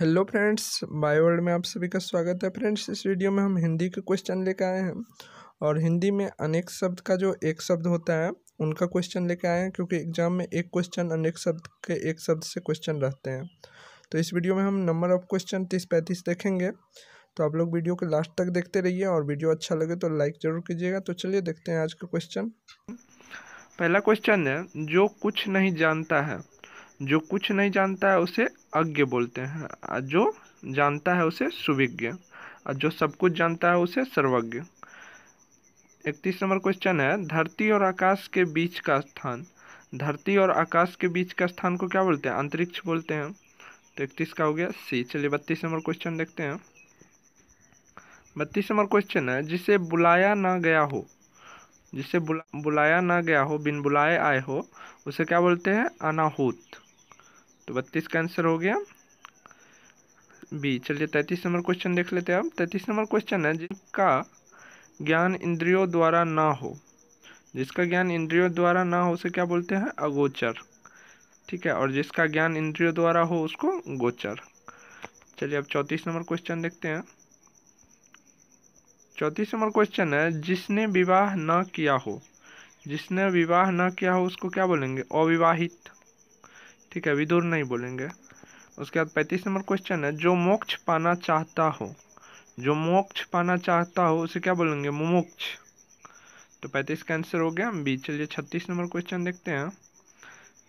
hello friends bio world में आप सभी का स्वागत है फ्रेंड्स इस वीडियो में हम हिंदी के क्वेश्चन लेकर आए हैं और हिंदी में अनेक शब्द का जो एक शब्द होता है उनका क्वेश्चन लेकर आए हैं क्योंकि एग्जाम में एक क्वेश्चन अनेक शब्द के एक शब्द से क्वेश्चन रहते हैं तो इस वीडियो में हम नंबर ऑफ क्वेश्चन तीस पैंतीस देखेंगे तो आप लोग वीडियो को लास्ट तक देखते रहिए और वीडियो अच्छा लगे तो लाइक ज़रूर कीजिएगा तो चलिए देखते हैं आज का क्वेश्चन पहला क्वेश्चन है जो कुछ नहीं जानता है जो कुछ नहीं जानता है उसे अज्ञ बोलते हैं जो जानता है उसे सुविज्ञ और जो सब कुछ जानता है उसे सर्वज्ञ इकतीस नंबर क्वेश्चन है धरती और आकाश के बीच का स्थान धरती और आकाश के बीच का स्थान को क्या बोलते हैं अंतरिक्ष बोलते हैं तो इकतीस का हो गया सी चलिए बत्तीस नंबर क्वेश्चन देखते हैं बत्तीस नंबर क्वेश्चन है जिसे बुलाया ना गया हो जिसे बुला बुलाया ना गया हो बिन बुलाए आए हो उसे क्या बोलते हैं अनाहूत तो बत्तीस का आंसर हो गया बी चलिए तैतीस नंबर क्वेश्चन देख लेते हैं अब तैतीस नंबर क्वेश्चन है जिसका ज्ञान इंद्रियों द्वारा ना हो जिसका ज्ञान इंद्रियों द्वारा ना हो उसे क्या बोलते हैं अगोचर ठीक है और जिसका ज्ञान इंद्रियों द्वारा हो उसको गोचर चलिए अब चौंतीस नंबर क्वेश्चन देखते हैं चौंतीस नंबर क्वेश्चन है जिसने विवाह ना किया हो जिसने विवाह ना किया हो उसको क्या बोलेंगे अविवाहित ठीक है विदुर नहीं बोलेंगे उसके बाद पैंतीस नंबर क्वेश्चन है जो मोक्ष पाना चाहता हो जो मोक्ष पाना चाहता हो उसे क्या बोलेंगे मुमोक्ष तो पैंतीस का आंसर हो गया बी चलिए छत्तीस नंबर क्वेश्चन देखते हैं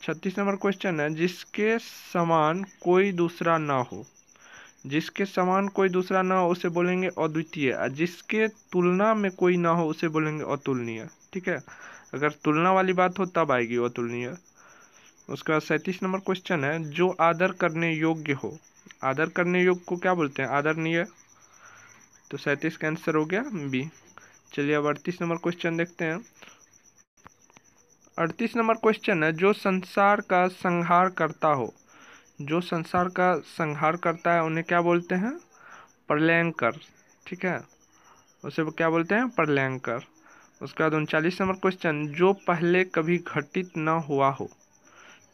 छत्तीस नंबर क्वेश्चन है जिसके समान कोई दूसरा ना हो जिसके समान कोई दूसरा ना हो उसे बोलेंगे अद्वितीय जिसके तुलना में कोई ना हो उसे बोलेंगे अतुलनीय ठीक है अगर तुलना वाली बात हो तब आएगी अतुलनीय उसके बाद सैंतीस नंबर क्वेश्चन है जो आदर करने योग्य हो आदर करने योग्य को क्या बोलते हैं आदरणीय तो सैंतीस का आंसर हो गया बी चलिए अब अड़तीस नंबर क्वेश्चन देखते हैं अड़तीस नंबर क्वेश्चन है जो संसार का संहार करता हो जो संसार का संहार करता है उन्हें क्या बोलते हैं प्रलयंकर ठीक है उसे क्या बोलते हैं प्रलयंकर उसके बाद उनचालीस नंबर क्वेश्चन जो पहले कभी घटित न हुआ हो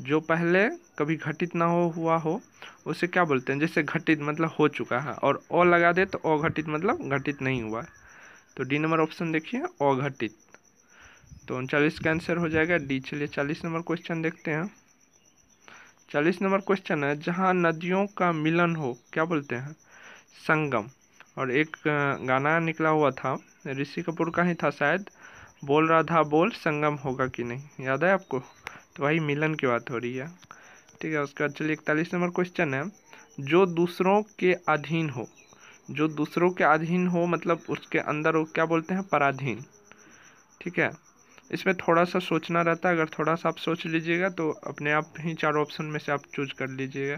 जो पहले कभी घटित ना हो हुआ हो उसे क्या बोलते हैं जैसे घटित मतलब हो चुका है और अ लगा दे तो अघटित मतलब घटित नहीं हुआ है तो डी नंबर ऑप्शन देखिए अघटित तो उनचालीस का आंसर हो जाएगा डी चलिए चालीस नंबर क्वेश्चन देखते हैं चालीस नंबर क्वेश्चन है जहाँ नदियों का मिलन हो क्या बोलते हैं संगम और एक गाना निकला हुआ था ऋषि कपूर का ही था शायद बोल रहा था बोल संगम होगा कि नहीं याद है आपको तो वही मिलन की बात हो रही है ठीक है उसके बाद चलिए इकतालीस नंबर क्वेश्चन है जो दूसरों के अधीन हो जो दूसरों के अधीन हो मतलब उसके अंदर वो क्या बोलते हैं पराधीन ठीक है इसमें थोड़ा सा सोचना रहता है अगर थोड़ा सा आप सोच लीजिएगा तो अपने आप ही चारों ऑप्शन में से आप चूज कर लीजिएगा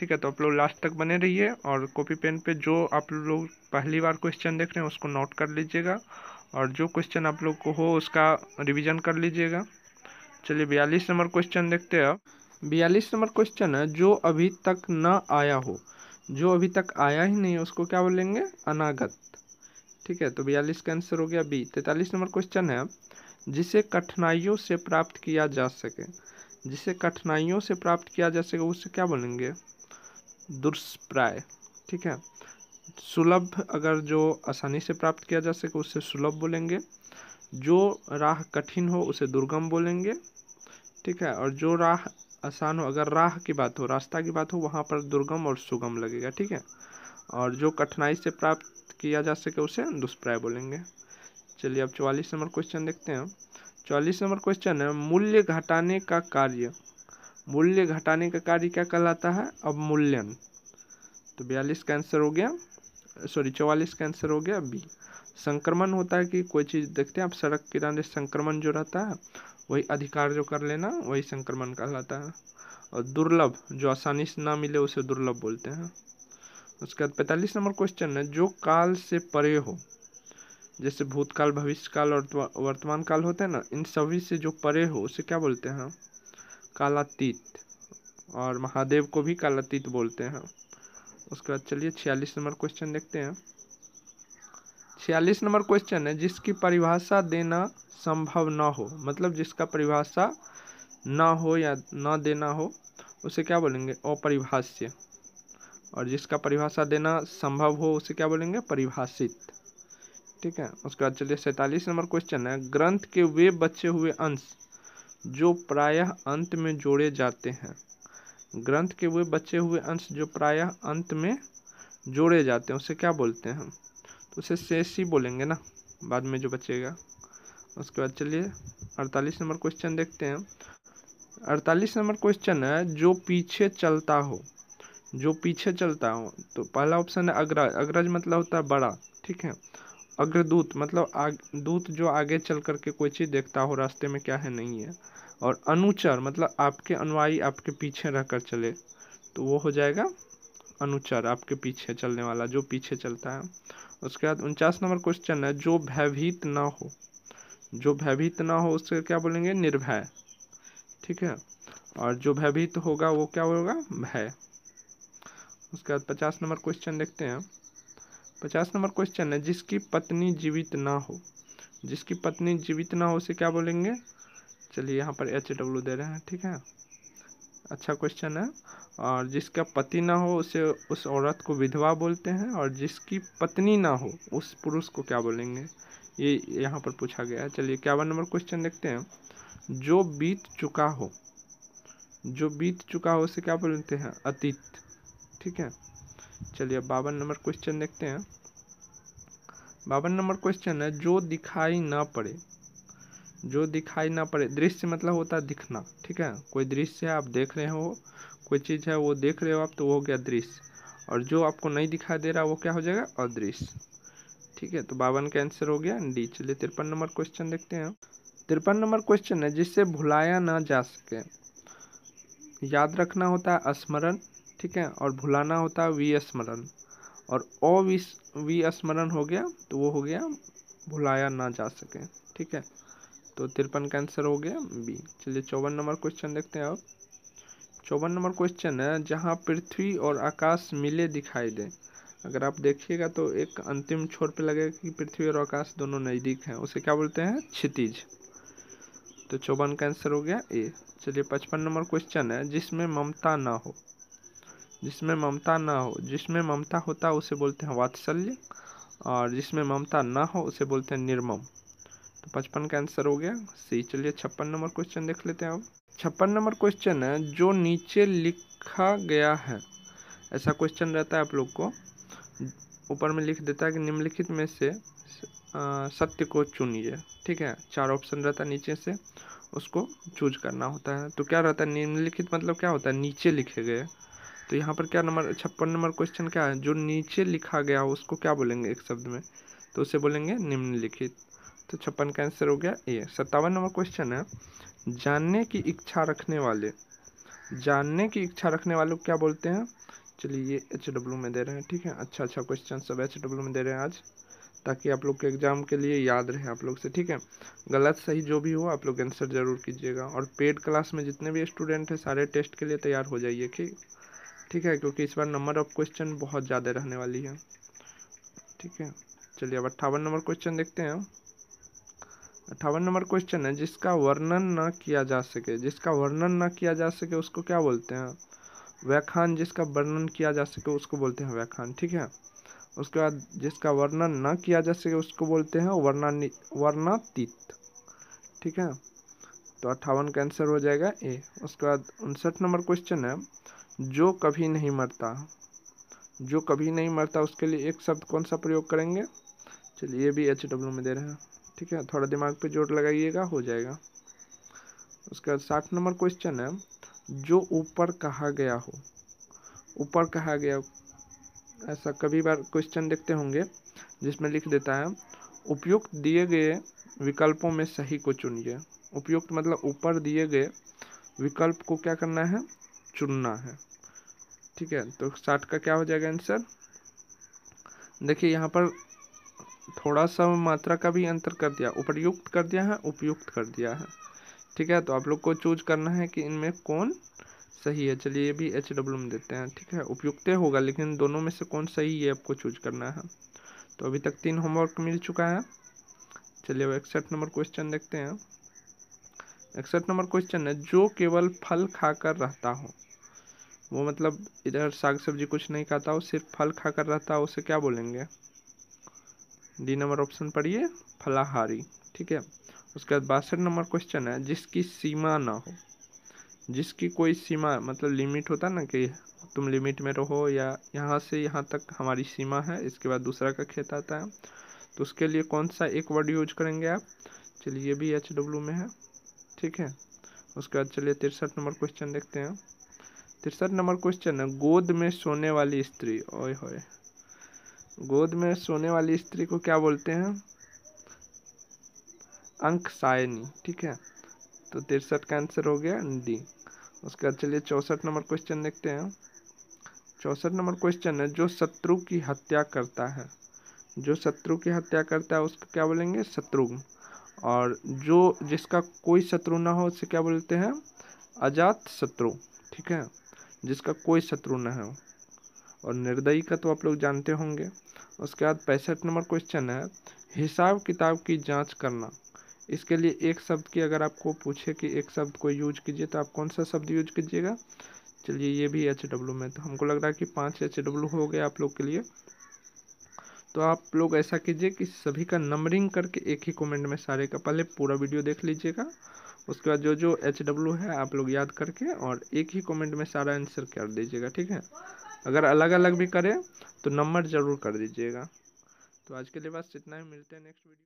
ठीक है तो आप लोग लास्ट तक बने रहिए और कॉपी पेन पे जो आप लोग पहली बार क्वेश्चन देख रहे हैं उसको नोट कर लीजिएगा और जो क्वेश्चन आप लोग को हो उसका रिवीजन कर लीजिएगा चलिए बयालीस नंबर क्वेश्चन देखते हैं बयालीस नंबर क्वेश्चन है जो अभी तक न आया हो जो अभी तक आया ही नहीं उसको क्या बोलेंगे अनागत ठीक है तो बयालीस का आंसर हो गया बी तैतालीस नंबर क्वेश्चन है जिसे कठिनाइयों से प्राप्त किया जा सके जिसे कठिनाइयों से प्राप्त किया जा सके उसे क्या बोलेंगे दुष्प्राय ठीक है सुलभ अगर जो आसानी से प्राप्त किया जा सके उसे सुलभ बोलेंगे जो राह कठिन हो उसे दुर्गम बोलेंगे ठीक है और जो राह आसान हो अगर राह की बात हो रास्ता की बात हो वहाँ पर दुर्गम और सुगम लगेगा ठीक है और जो कठिनाई से प्राप्त किया जा सके उसे दुष्प्राय बोलेंगे चलिए अब चौवालीस नंबर क्वेश्चन देखते हैं चौवालीस नंबर क्वेश्चन है मूल्य घटाने का कार्य मूल्य घटाने का कार्य क्या कहलाता है अब मूल्यन तो बयालीस का आंसर हो गया सॉरी चौवालीस का आंसर हो गया बी संक्रमण होता है कि कोई चीज़ देखते हैं आप सड़क किनारे संक्रमण जो रहता है वही अधिकार जो कर लेना वही संक्रमण कहलाता है और दुर्लभ जो आसानी से ना मिले उसे दुर्लभ बोलते हैं उसके बाद पैंतालीस नंबर क्वेश्चन है जो काल से परे हो जैसे भूतकाल भविष्यकाल और वर्तमान काल होते हैं ना इन सभी से जो परे हो उसे क्या बोलते हैं कालातीत और महादेव को भी कालातीत बोलते हैं उसके बाद चलिए छियालीस नंबर क्वेश्चन देखते हैं छियालीस नंबर क्वेश्चन है जिसकी परिभाषा देना संभव ना हो मतलब जिसका परिभाषा ना हो या ना देना हो उसे क्या बोलेंगे अपरिभाष्य और जिसका परिभाषा देना संभव हो उसे क्या बोलेंगे परिभाषित ठीक है उसके बाद चलिए सैंतालीस नंबर क्वेश्चन है ग्रंथ के वे बचे हुए अंश जो प्रायः अंत में जोड़े जाते हैं ग्रंथ के वे बचे हुए अंश जो प्रायः अंत में जोड़े जाते हैं उसे क्या बोलते हैं उसे शेष ही बोलेंगे ना बाद में जो बचेगा उसके बाद चलिए अड़तालीस नंबर क्वेश्चन देखते हैं अड़तालीस नंबर क्वेश्चन है जो पीछे चलता हो जो पीछे चलता हो तो पहला ऑप्शन है अग्रज अग्रज मतलब होता है बड़ा ठीक है अग्रदूत मतलब आग दूत जो आगे चल करके कोई चीज़ देखता हो रास्ते में क्या है नहीं है और अनुचर मतलब आपके अनुयायी आपके पीछे रहकर चले तो वो हो जाएगा अनुचर आपके पीछे चलने वाला जो पीछे चलता है उसके बाद उनचास नंबर क्वेश्चन है जो भयभीत ना हो जो भयभीत ना हो उसके क्या बोलेंगे निर्भय ठीक है और जो भयभीत होगा वो क्या होगा भय उसके बाद पचास नंबर क्वेश्चन देखते हैं पचास नंबर क्वेश्चन है जिसकी पत्नी जीवित ना हो जिसकी पत्नी जीवित ना हो उसे क्या बोलेंगे चलिए यहाँ पर एच डब्ल्यू दे रहे हैं ठीक है अच्छा क्वेश्चन है और जिसका पति ना हो उसे उस औरत को विधवा बोलते हैं और जिसकी पत्नी ना हो उस पुरुष को क्या बोलेंगे ये यहाँ पर पूछा गया है चलिए इक्यावन नंबर क्वेश्चन देखते हैं जो बीत चुका हो जो बीत चुका हो उसे क्या बोलते हैं अतीत ठीक है चलिए बावन नंबर क्वेश्चन देखते हैं बावन नंबर क्वेश्चन है जो दिखाई ना पड़े जो दिखाई ना पड़े दृश्य मतलब होता है दिखना ठीक है कोई दृश्य है आप देख रहे हो कोई चीज़ है वो देख रहे हो आप तो वो हो गया दृश्य और जो आपको नहीं दिखाई दे रहा वो क्या हो जाएगा अदृश्य ठीक है तो बावन का आंसर हो गया डी चलिए तिरपन नंबर क्वेश्चन देखते हैं तिरपन नंबर क्वेश्चन है जिससे भुलाया ना जा सके याद रखना होता है स्मरण ठीक है और भुलाना होता है विस्मरण और अविस्मरण हो गया तो वो हो गया भुलाया ना जा सके ठीक है तो तिरपन का आंसर हो गया बी चलिए चौवन नंबर क्वेश्चन देखते हैं अब चौवन नंबर क्वेश्चन है जहाँ पृथ्वी और आकाश मिले दिखाई दे अगर आप देखिएगा तो एक अंतिम छोर पे लगेगा कि पृथ्वी और आकाश दोनों नज़दीक हैं उसे क्या बोलते हैं क्षितिज तो चौवन का आंसर हो गया ए चलिए पचपन नंबर क्वेश्चन है जिसमें ममता ना हो जिसमें ममता ना हो जिसमें ममता होता उसे बोलते हैं वात्सल्य और जिसमें ममता ना हो उसे बोलते हैं निर्मम तो पचपन का आंसर हो गया सी चलिए छप्पन नंबर क्वेश्चन देख लेते हैं अब छप्पन नंबर क्वेश्चन है जो नीचे लिखा गया है ऐसा क्वेश्चन रहता है आप लोग को ऊपर में लिख देता है कि निम्नलिखित में से सत्य को चुनिए ठीक है चार ऑप्शन रहता है नीचे से उसको चूज करना होता है तो क्या रहता है निम्नलिखित मतलब क्या होता है नीचे लिखे गए तो यहाँ पर क्या नंबर छप्पन नंबर क्वेश्चन क्या है जो नीचे लिखा गया उसको क्या बोलेंगे एक शब्द में तो उसे बोलेंगे निम्नलिखित तो छप्पन का आंसर हो गया ए सत्तावन नंबर क्वेश्चन है जानने की इच्छा रखने वाले जानने की इच्छा रखने वाले को क्या बोलते हैं चलिए ये एच डब्ल्यू में दे रहे हैं ठीक है अच्छा अच्छा क्वेश्चन सब एच डब्ल्यू में दे रहे हैं आज ताकि आप लोग के एग्जाम के लिए याद रहे आप लोग से ठीक है गलत सही जो भी हो आप लोग आंसर जरूर कीजिएगा और पेड क्लास में जितने भी स्टूडेंट हैं सारे टेस्ट के लिए तैयार हो जाइए ठीक ठीक है क्योंकि इस बार नंबर ऑफ क्वेश्चन बहुत ज़्यादा रहने वाली है ठीक है चलिए अब अट्ठावन नंबर क्वेश्चन देखते हैं अट्ठावन नंबर क्वेश्चन है जिसका वर्णन न किया जा सके जिसका वर्णन न किया जा सके उसको क्या बोलते हैं व्याख्यान जिसका वर्णन किया जा सके उसको बोलते हैं व्याख्यान ठीक है उसके बाद जिसका वर्णन न किया जा सके उसको बोलते हैं वर्णानि वर्णातीत ठीक है तो अट्ठावन का आंसर हो जाएगा ए उसके बाद उनसठ नंबर क्वेश्चन है जो कभी नहीं मरता जो कभी नहीं मरता उसके लिए एक शब्द कौन सा प्रयोग करेंगे चलिए ये भी एच डब्ल्यू में दे रहे हैं ठीक है थोड़ा दिमाग पे जोर लगाइएगा हो जाएगा उसके बाद साठ नंबर क्वेश्चन है जो ऊपर कहा गया हो ऊपर कहा गया ऐसा कभी बार क्वेश्चन देखते होंगे जिसमें लिख देता है उपयुक्त दिए गए विकल्पों में सही को चुनिए उपयुक्त मतलब ऊपर दिए गए विकल्प को क्या करना है चुनना है ठीक है तो साठ का क्या हो जाएगा आंसर देखिए यहाँ पर थोड़ा सा मात्रा का भी अंतर कर दिया उपयुक्त कर दिया है उपयुक्त कर दिया है ठीक है तो आप लोग को चूज करना है कि इनमें कौन सही है चलिए ये भी एच डब्ल्यू में देते हैं ठीक है उपयुक्त होगा लेकिन दोनों में से कौन सही है आपको चूज करना है तो अभी तक तीन होमवर्क मिल चुका है चलिए अब इकसठ नंबर क्वेश्चन देखते हैं इकसठ नंबर क्वेश्चन है जो केवल फल खाकर रहता हो वो मतलब इधर साग सब्जी कुछ नहीं खाता हो सिर्फ फल खाकर रहता हो उसे क्या बोलेंगे डी नंबर ऑप्शन पढ़िए फलाहारी ठीक है उसके बाद बासठ नंबर क्वेश्चन है जिसकी सीमा ना हो जिसकी कोई सीमा मतलब लिमिट होता ना कि तुम लिमिट में रहो या यहाँ से यहाँ तक हमारी सीमा है इसके बाद दूसरा का खेत आता है तो उसके लिए कौन सा एक वर्ड यूज करेंगे आप चलिए ये भी एच डब्ल्यू में है ठीक है उसके बाद चलिए तिरसठ नंबर क्वेश्चन देखते हैं तिरसठ नंबर क्वेश्चन है गोद में सोने वाली स्त्री ओए होए गोद में सोने वाली स्त्री को क्या बोलते हैं अंक सायनी ठीक है तो तिरसठ का आंसर हो गया डी उसके बाद चलिए चौंसठ नंबर क्वेश्चन देखते हैं चौंसठ नंबर क्वेश्चन है जो शत्रु की हत्या करता है जो शत्रु की हत्या करता है उसको क्या बोलेंगे शत्रु और जो जिसका कोई शत्रु ना हो उसे क्या बोलते हैं अजात शत्रु ठीक है जिसका कोई शत्रु ना हो और निर्दयी का तो आप लोग जानते होंगे उसके बाद पैंसठ नंबर क्वेश्चन है हिसाब किताब की जांच करना इसके लिए एक शब्द की अगर आपको पूछे कि एक शब्द को यूज कीजिए तो आप कौन सा शब्द यूज कीजिएगा चलिए ये भी एच डब्ल्यू में तो हमको लग रहा है कि पाँच एच डब्ल्यू हो गया आप लोग के लिए तो आप लोग ऐसा कीजिए कि सभी का नंबरिंग करके एक ही कमेंट में सारे का पहले पूरा वीडियो देख लीजिएगा उसके बाद जो जो एच डब्ल्यू है आप लोग याद करके और एक ही कमेंट में सारा आंसर कर दीजिएगा ठीक है अगर अलग अलग भी करें तो नंबर ज़रूर कर दीजिएगा तो आज के लिए बस इतना ही मिलते हैं नेक्स्ट वीडियो